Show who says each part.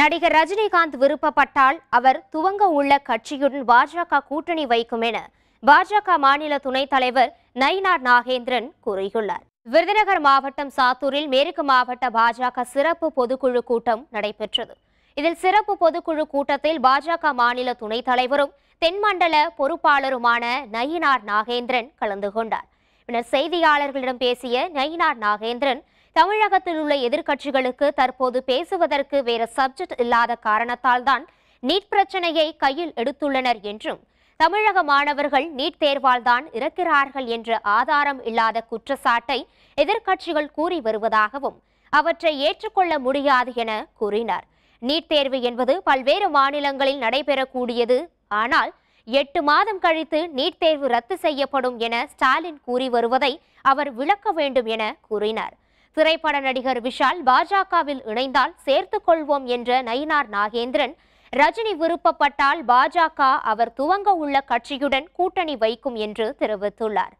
Speaker 1: நடிகர் ரஜினிகாந்த் விருப்பப்பட்டால் அவர் துவங்க உள்ள கட்சியுடன் பாஜக கூட்டணி வைக்கும் என பாஜக மாநில துணைத் தலைவர் நயினார் நாகேந்திரன் கூறியுள்ளார் விருதுநகர் மாவட்டம் சாத்தூரில் மேற்கு மாவட்ட பாஜக சிறப்பு பொதுக்குழு கூட்டம் நடைபெற்றது இதில் சிறப்பு பொதுக்குழு கூட்டத்தில் பாஜக மாநில துணைத் தலைவரும் தென்மண்டல பொறுப்பாளருமான நயினார் நாகேந்திரன் கலந்து கொண்டார் பின்னர் செய்தியாளர்களிடம் பேசிய நயினார் நாகேந்திரன் தமிழகத்தில் உள்ள எதிர்க்கட்சிகளுக்கு தற்போது பேசுவதற்கு வேற சப்ஜெக்ட் இல்லாத காரணத்தால் தான் நீட் பிரச்சனையை கையில் எடுத்துள்ளனர் என்றும் தமிழக மாணவர்கள் நீட் தேர்வால் தான் இறக்கிறார்கள் என்ற ஆதாரம் இல்லாத குற்றச்சாட்டை எதிர்க்கட்சிகள் கூறி வருவதாகவும் அவற்றை ஏற்றுக்கொள்ள முடியாது என கூறினார் நீட் தேர்வு என்பது பல்வேறு மாநிலங்களில் நடைபெறக்கூடியது ஆனால் எட்டு மாதம் கழித்து நீட் தேர்வு ரத்து செய்யப்படும் என ஸ்டாலின் கூறி வருவதை அவர் விளக்க வேண்டும் என கூறினார் திரைப்பட நடிகர் விஷால் பாஜகவில் இணைந்தால் சேர்த்துக் கொள்வோம் என்ற நயினார் நாகேந்திரன் ரஜினி விருப்பப்பட்டால் பாஜக அவர் துவங்க உள்ள கட்சியுடன் கூட்டணி வைக்கும் என்று தெரிவித்துள்ளார்